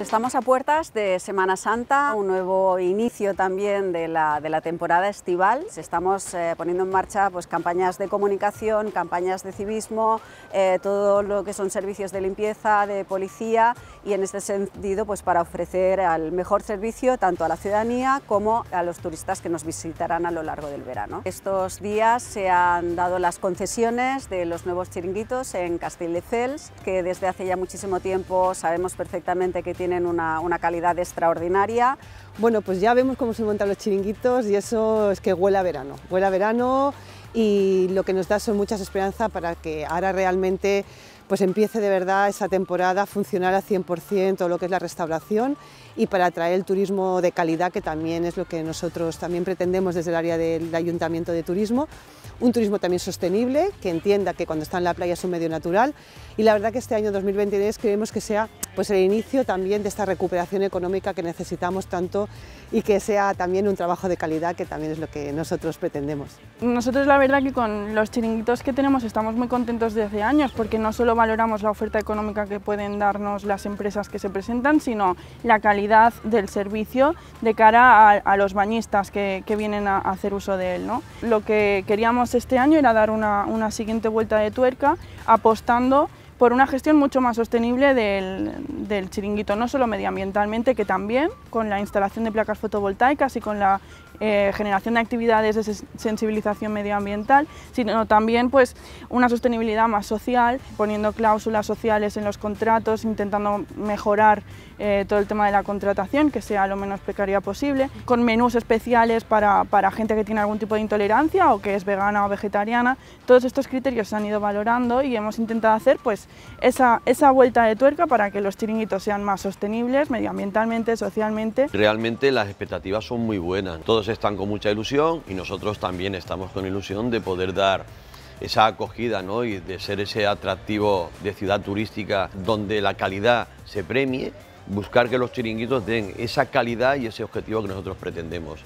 Estamos a puertas de Semana Santa, un nuevo inicio también de la, temporada estival. Estamos eh, poniendo en marcha pues, campañas de comunicación, campañas de civismo, eh, todo lo que son servicios de limpieza, de policía y en este sentido pues, para ofrecer el mejor servicio tanto a la ciudadanía como a los turistas que nos visitarán a lo largo del verano. Estos días se han dado las concesiones de los nuevos chiringuitos en Castelldefels, que desde hace ya muchísimo tiempo sabemos perfectamente que tienen tienen una, calidad extraordinaria. Bueno, pues ya vemos cómo se montan los chiringuitos y eso es que huele a verano, huele a verano y lo que nos da son muchas esperanzas para que ahora realmente pues empiece de verdad esa temporada a funcionar al 100% todo lo que es la restauración y para atraer el turismo de calidad, que también es lo que nosotros también pretendemos desde el área del Ayuntamiento de Turismo. Un turismo también sostenible, que entienda que cuando está en la playa es un medio natural y la verdad que este año 2023 creemos que sea pues el inicio también de esta recuperación económica que necesitamos tanto y que sea también un trabajo de calidad, que también es lo que nosotros pretendemos. Nosotros la verdad que con los chiringuitos que tenemos estamos muy contentos desde hace años, porque no solo valoramos la oferta económica que pueden darnos las empresas que se presentan, sino la calidad del servicio de cara a, los bañistas que, vienen a, hacer uso de él. ¿no? Lo que queríamos este año era dar una, una siguiente vuelta de tuerca apostando por una gestión mucho más sostenible del, chiringuito, no solo medioambientalmente, que también con la instalación de placas fotovoltaicas y con la eh, generación de actividades de sensibilización medioambiental, sino también pues, una sostenibilidad más social, poniendo cláusulas sociales en los contratos, intentando mejorar eh, todo el tema de la contratación, que sea lo menos precaria posible, con menús especiales para, para gente que tiene algún tipo de intolerancia o que es vegana o vegetariana. Todos estos criterios se han ido valorando y hemos intentado hacer pues, esa, vuelta de tuerca para que los chiringuitos sean más sostenibles medioambientalmente, socialmente. Realmente las expectativas son muy buenas. Todos están con mucha ilusión y nosotros también estamos con ilusión de poder dar esa acogida y de ser ese atractivo de ciudad turística donde la calidad se premie, buscar que los chiringuitos den esa calidad y ese objetivo que nosotros pretendemos.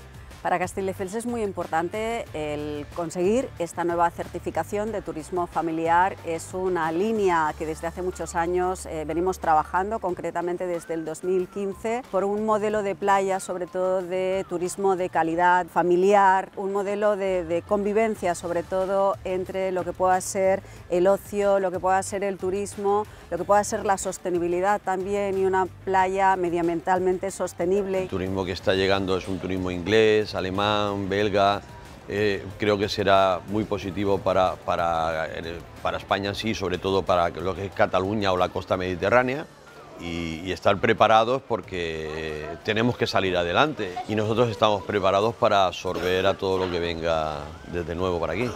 Para Castillefels es muy importante el conseguir esta nueva certificación de turismo familiar. Es una línea que desde hace muchos años eh, venimos trabajando, concretamente desde el 2015, por un modelo de playa, sobre todo de turismo de calidad familiar, un modelo de, de convivencia, sobre todo entre lo que pueda ser el ocio, lo que pueda ser el turismo, lo que pueda ser la sostenibilidad también y una playa medioambientalmente sostenible. El turismo que está llegando es un turismo inglés, alemán, belga. Eh, creo que será muy positivo para, para, para, España, sí, sobre todo para lo que es Cataluña o la costa mediterránea. Y, y, estar preparados porque tenemos que salir adelante. Y nosotros estamos preparados para absorber a todo lo que venga desde nuevo para aquí.